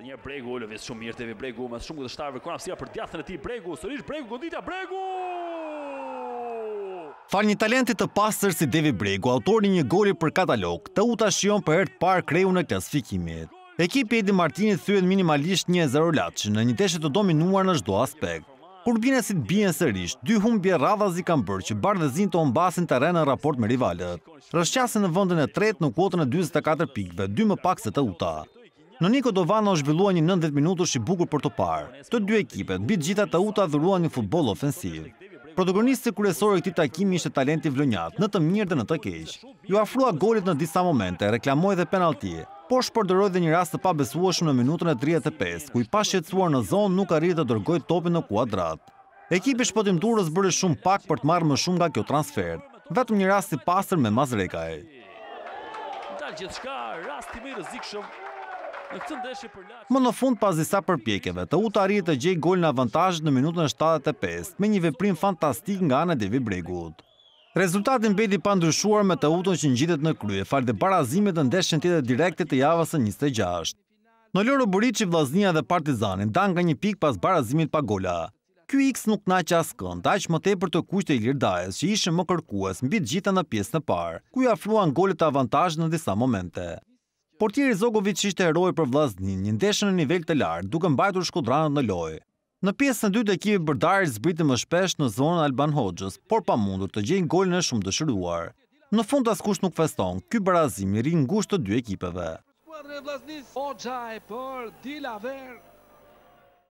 Dhe një bregu, Ulovic shumë mirë, bregu, mas shumë këtë shtarve, kona pësia për djathën e ti, bregu, sërish bregu, gënditja bregu! Falë një talentit të pasër si devi bregu, autor një goli për katalog, të uta shion për ertë par kreju në klasifikimit. Ekipi Edi Martinit thujet minimalisht një 0 latë në një deshe të dominuar në shdo aspekt. Kur bine si të bine sërish, dy humbje radhazi kanë bërë që bardhezin të ombasin të rene në raport me rivalet. Rëshqasin në vëndën e tretë në kuotën e 24 pikve, dy më pak se të uta. Në Niko Dovano zhvillua një 90 minutur i bukur për të parë. Të dy ekipet, mbi të gjitha Tauta dhuruan një futbol ofensiv. Protagonisti kryesor i këtij takimi ishte talenti Vlonjat, në të mirë dhe në të keq. Ju ofrua golit në disa momente, reklamoi dhe penalti, por shpordoroi dhe një rast të pabesueshëm në minutën e 35, ku i pa shqetësuar në zonë nuk arriti të dërgoj topin në kuadrat. Ekipi shpëtimturës bëri shumë pak për të marrë më shumë nga kjo transfer. Vetëm një rast i pastër me Mazrekaj. Dal gjithçka, rast i rrezikshëm Më në fund pas disa përpjekjeve, të uta rritë të gjej gol në avantaj në minutën 75, me një veprim fantastik nga në Devi Bregut. Rezultatin beti pa ndryshuar me të utën që gjithet në krye, falë dhe barazimet në ndeshën tjetët direkte të javës 26. Në lërë që Vlaznia dhe Partizanin dan nga një pik pas barazimit pa gola. Ky x nuk na që asë kënd, aq më te për të kushte i lirdajës që ishën më kërkuas mbi bitë gjitha në pjesë në parë, ku i fluan golet avantaj në disa momente. Portieri Zogovic ishte heroj për vlasnin, një ndeshën në nivel të lartë, duke mbajtur shkodranët në lojë. Në pjesën dy të ekipi bërdarë zbriti më shpesh në zonën Alban Hoxhës, por pa mundur të gjenë gollën e shumë dëshëruar. Në fund të askusht nuk feston, ky barazim i rinë ngusht të dy ekipeve. e